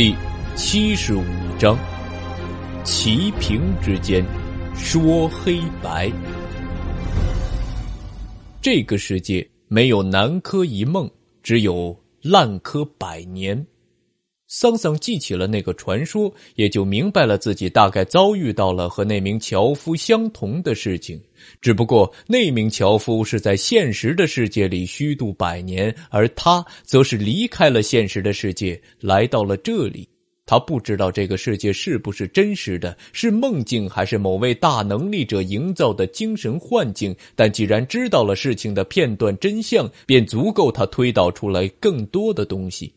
第七十五章，齐平之间说黑白。这个世界没有南柯一梦，只有烂柯百年。桑桑记起了那个传说，也就明白了自己大概遭遇到了和那名樵夫相同的事情。只不过，那名樵夫是在现实的世界里虚度百年，而他则是离开了现实的世界，来到了这里。他不知道这个世界是不是真实的，是梦境还是某位大能力者营造的精神幻境。但既然知道了事情的片段真相，便足够他推导出来更多的东西。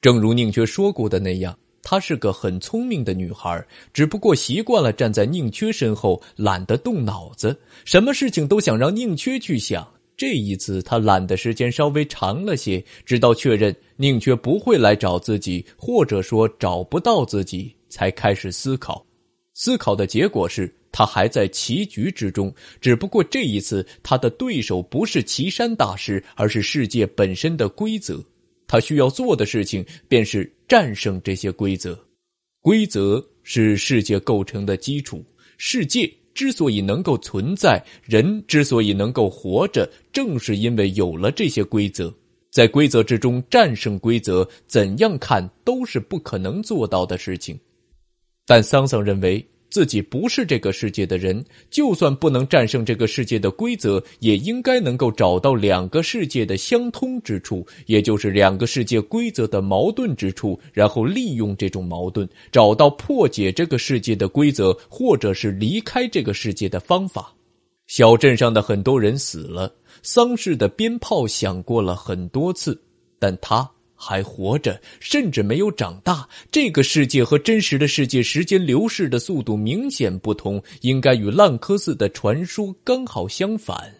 正如宁缺说过的那样，她是个很聪明的女孩，只不过习惯了站在宁缺身后，懒得动脑子，什么事情都想让宁缺去想。这一次，她懒的时间稍微长了些，直到确认宁缺不会来找自己，或者说找不到自己，才开始思考。思考的结果是，他还在棋局之中，只不过这一次，他的对手不是岐山大师，而是世界本身的规则。他需要做的事情，便是战胜这些规则。规则是世界构成的基础，世界之所以能够存在，人之所以能够活着，正是因为有了这些规则。在规则之中战胜规则，怎样看都是不可能做到的事情。但桑桑认为。自己不是这个世界的人，就算不能战胜这个世界的规则，也应该能够找到两个世界的相通之处，也就是两个世界规则的矛盾之处，然后利用这种矛盾，找到破解这个世界的规则，或者是离开这个世界的方法。小镇上的很多人死了，丧事的鞭炮响过了很多次，但他。还活着，甚至没有长大。这个世界和真实的世界时间流逝的速度明显不同，应该与烂柯寺的传说刚好相反。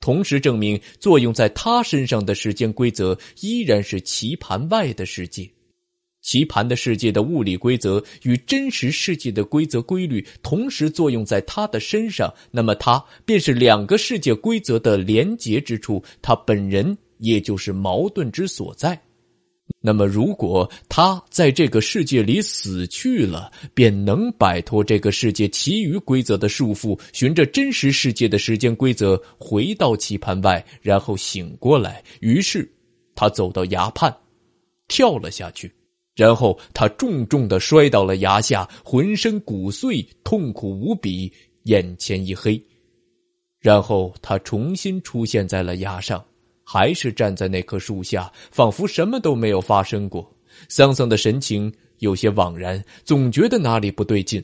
同时证明作用在他身上的时间规则依然是棋盘外的世界，棋盘的世界的物理规则与真实世界的规则规律同时作用在他的身上，那么他便是两个世界规则的连结之处，他本人也就是矛盾之所在。那么，如果他在这个世界里死去了，便能摆脱这个世界其余规则的束缚，循着真实世界的时间规则回到棋盘外，然后醒过来。于是，他走到崖畔，跳了下去。然后，他重重的摔到了崖下，浑身骨碎，痛苦无比，眼前一黑。然后，他重新出现在了崖上。还是站在那棵树下，仿佛什么都没有发生过。桑桑的神情有些惘然，总觉得哪里不对劲。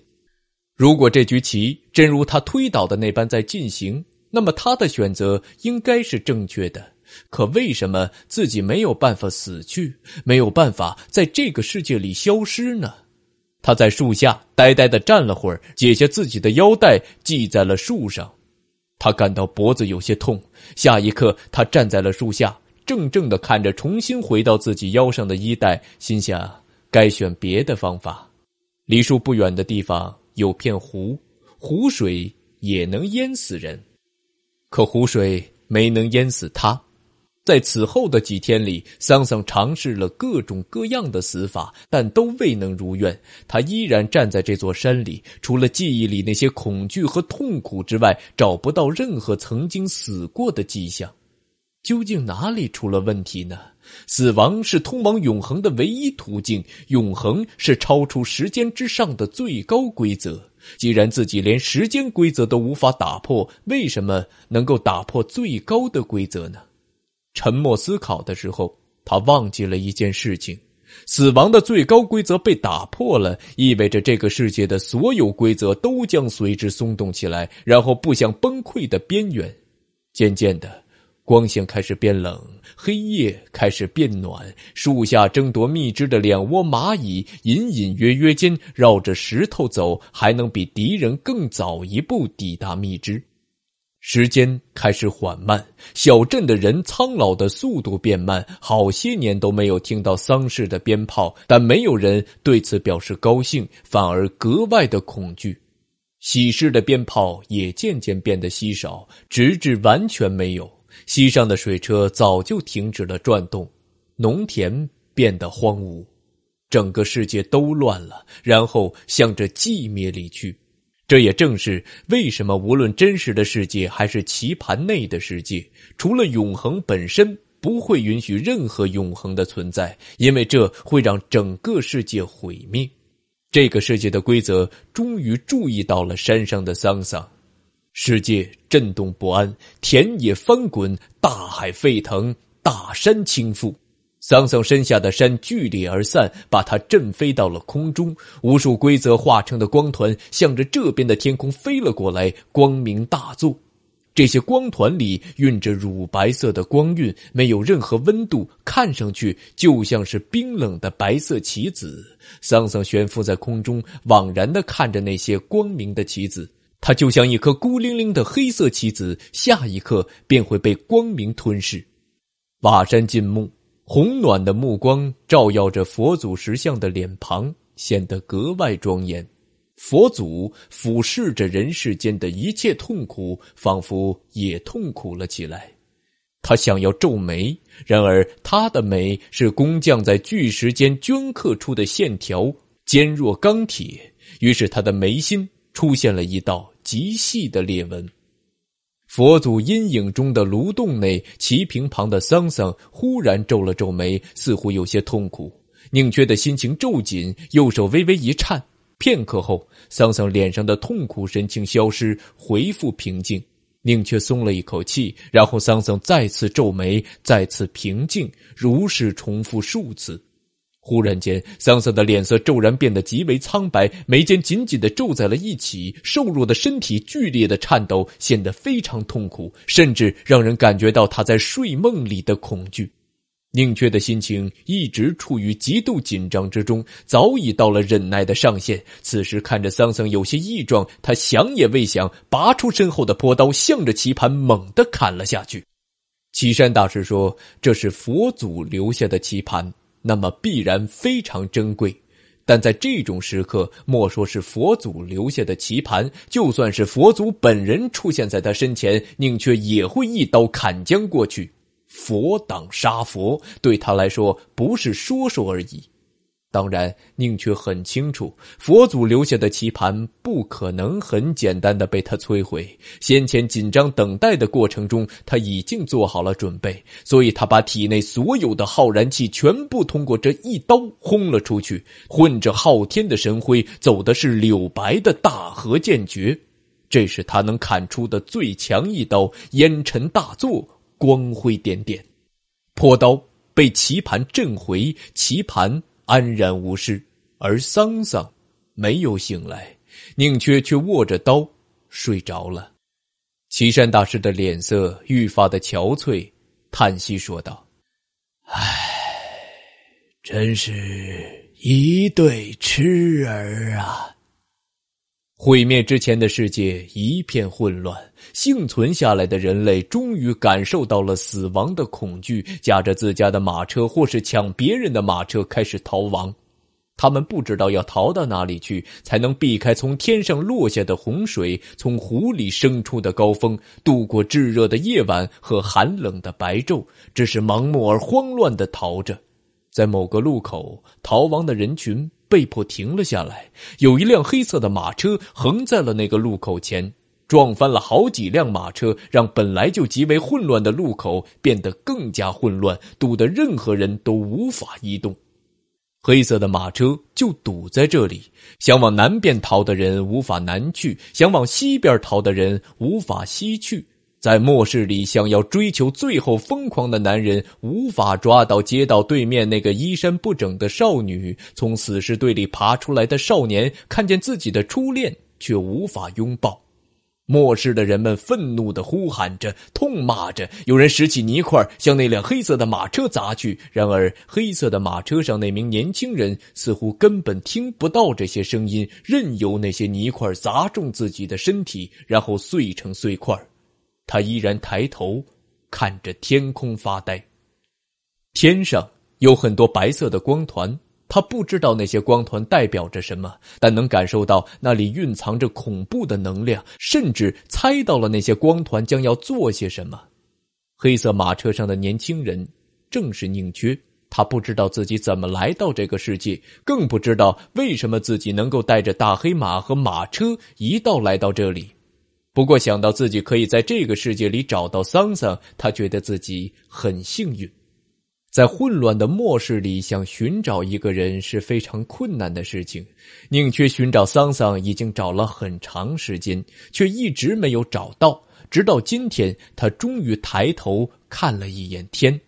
如果这局棋真如他推导的那般在进行，那么他的选择应该是正确的。可为什么自己没有办法死去，没有办法在这个世界里消失呢？他在树下呆呆的站了会儿，解下自己的腰带系在了树上。他感到脖子有些痛，下一刻他站在了树下，怔怔的看着重新回到自己腰上的衣带，心想该选别的方法。离树不远的地方有片湖，湖水也能淹死人，可湖水没能淹死他。在此后的几天里，桑桑尝试了各种各样的死法，但都未能如愿。他依然站在这座山里，除了记忆里那些恐惧和痛苦之外，找不到任何曾经死过的迹象。究竟哪里出了问题呢？死亡是通往永恒的唯一途径，永恒是超出时间之上的最高规则。既然自己连时间规则都无法打破，为什么能够打破最高的规则呢？沉默思考的时候，他忘记了一件事情：死亡的最高规则被打破了，意味着这个世界的所有规则都将随之松动起来，然后步向崩溃的边缘。渐渐的，光线开始变冷，黑夜开始变暖。树下争夺蜜汁的两窝蚂蚁，隐隐约约间绕着石头走，还能比敌人更早一步抵达蜜汁。时间开始缓慢，小镇的人苍老的速度变慢。好些年都没有听到丧事的鞭炮，但没有人对此表示高兴，反而格外的恐惧。喜事的鞭炮也渐渐变得稀少，直至完全没有。溪上的水车早就停止了转动，农田变得荒芜，整个世界都乱了，然后向着寂灭里去。这也正是为什么，无论真实的世界还是棋盘内的世界，除了永恒本身，不会允许任何永恒的存在，因为这会让整个世界毁灭。这个世界的规则终于注意到了山上的桑桑，世界震动不安，田野翻滚，大海沸腾，大山倾覆。桑桑身下的山剧烈而散，把他震飞到了空中。无数规则化成的光团，向着这边的天空飞了过来，光明大作。这些光团里蕴着乳白色的光晕，没有任何温度，看上去就像是冰冷的白色棋子。桑桑悬浮在空中，惘然的看着那些光明的棋子，他就像一颗孤零零的黑色棋子，下一刻便会被光明吞噬。瓦山进墓。红暖的目光照耀着佛祖石像的脸庞，显得格外庄严。佛祖俯视着人世间的一切痛苦，仿佛也痛苦了起来。他想要皱眉，然而他的眉是工匠在巨石间镌刻出的线条，坚若钢铁。于是他的眉心出现了一道极细的裂纹。佛祖阴影中的炉洞内，齐平旁的桑桑忽然皱了皱眉，似乎有些痛苦。宁缺的心情骤紧，右手微微一颤。片刻后，桑桑脸上的痛苦神情消失，恢复平静。宁缺松了一口气，然后桑桑再次皱眉，再次平静，如是重复数次。忽然间，桑桑的脸色骤然变得极为苍白，眉间紧紧的皱在了一起，瘦弱的身体剧烈的颤抖，显得非常痛苦，甚至让人感觉到他在睡梦里的恐惧。宁缺的心情一直处于极度紧张之中，早已到了忍耐的上限。此时看着桑桑有些异状，他想也未想，拔出身后的坡刀，向着棋盘猛地砍了下去。岐山大师说：“这是佛祖留下的棋盘。”那么必然非常珍贵，但在这种时刻，莫说是佛祖留下的棋盘，就算是佛祖本人出现在他身前，宁缺也会一刀砍将过去。佛挡杀佛，对他来说不是说说而已。当然，宁缺很清楚，佛祖留下的棋盘不可能很简单的被他摧毁。先前紧张等待的过程中，他已经做好了准备，所以他把体内所有的浩然气全部通过这一刀轰了出去，混着昊天的神辉，走的是柳白的大河剑诀，这是他能砍出的最强一刀。烟尘大作，光辉点点，破刀被棋盘震回，棋盘。安然无事，而桑桑没有醒来，宁缺却握着刀睡着了。岐山大师的脸色愈发的憔悴，叹息说道：“哎，真是一对痴儿啊。”毁灭之前的世界一片混乱，幸存下来的人类终于感受到了死亡的恐惧，驾着自家的马车或是抢别人的马车开始逃亡。他们不知道要逃到哪里去，才能避开从天上落下的洪水，从湖里生出的高峰，度过炙热的夜晚和寒冷的白昼。只是盲目而慌乱的逃着，在某个路口，逃亡的人群。被迫停了下来，有一辆黑色的马车横在了那个路口前，撞翻了好几辆马车，让本来就极为混乱的路口变得更加混乱，堵得任何人都无法移动。黑色的马车就堵在这里，想往南边逃的人无法南去，想往西边逃的人无法西去。在末世里，想要追求最后疯狂的男人，无法抓到街道对面那个衣衫不整的少女。从死尸堆里爬出来的少年，看见自己的初恋，却无法拥抱。末世的人们愤怒的呼喊着，痛骂着，有人拾起泥块向那辆黑色的马车砸去。然而，黑色的马车上那名年轻人似乎根本听不到这些声音，任由那些泥块砸中自己的身体，然后碎成碎块。他依然抬头看着天空发呆，天上有很多白色的光团，他不知道那些光团代表着什么，但能感受到那里蕴藏着恐怖的能量，甚至猜到了那些光团将要做些什么。黑色马车上的年轻人正是宁缺，他不知道自己怎么来到这个世界，更不知道为什么自己能够带着大黑马和马车一道来到这里。不过想到自己可以在这个世界里找到桑桑，他觉得自己很幸运。在混乱的末世里，想寻找一个人是非常困难的事情。宁缺寻找桑桑已经找了很长时间，却一直没有找到。直到今天，他终于抬头看了一眼天，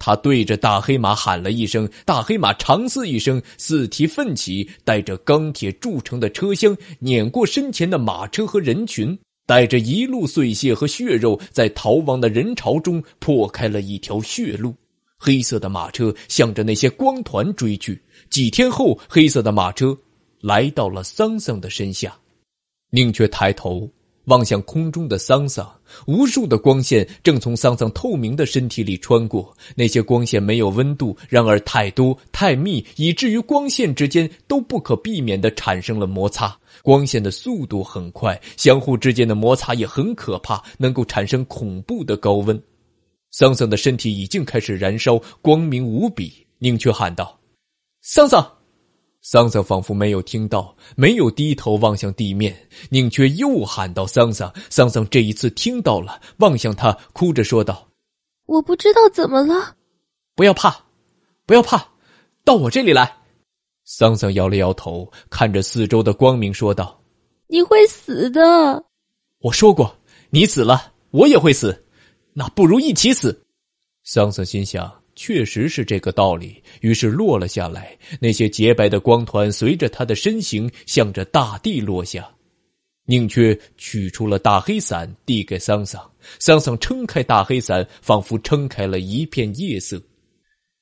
他对着大黑马喊了一声，大黑马长嘶一声，四蹄奋起，带着钢铁铸成的车厢碾过身前的马车和人群。带着一路碎屑和血肉，在逃亡的人潮中破开了一条血路。黑色的马车向着那些光团追去。几天后，黑色的马车来到了桑桑的身下。宁缺抬头。望向空中的桑桑，无数的光线正从桑桑透明的身体里穿过。那些光线没有温度，然而太多太密，以至于光线之间都不可避免的产生了摩擦。光线的速度很快，相互之间的摩擦也很可怕，能够产生恐怖的高温。桑桑的身体已经开始燃烧，光明无比。宁缺喊道：“桑桑。”桑桑仿佛没有听到，没有低头望向地面。宁缺又喊道：“桑桑，桑桑！”这一次听到了，望向他，哭着说道：“我不知道怎么了，不要怕，不要怕，到我这里来。”桑桑摇了摇头，看着四周的光明，说道：“你会死的。”我说过，你死了，我也会死，那不如一起死。”桑桑心想。确实是这个道理，于是落了下来。那些洁白的光团随着他的身形，向着大地落下。宁缺取出了大黑伞，递给桑桑。桑桑撑开大黑伞，仿佛撑开了一片夜色。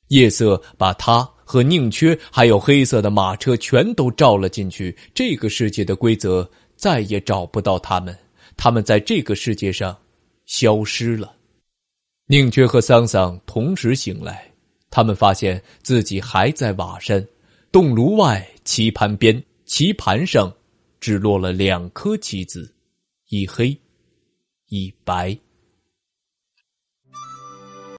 夜色把他和宁缺，还有黑色的马车，全都照了进去。这个世界的规则再也找不到他们，他们在这个世界上消失了。宁缺和桑桑同时醒来，他们发现自己还在瓦山，洞炉外棋盘边，棋盘上只落了两颗棋子，一黑，一白。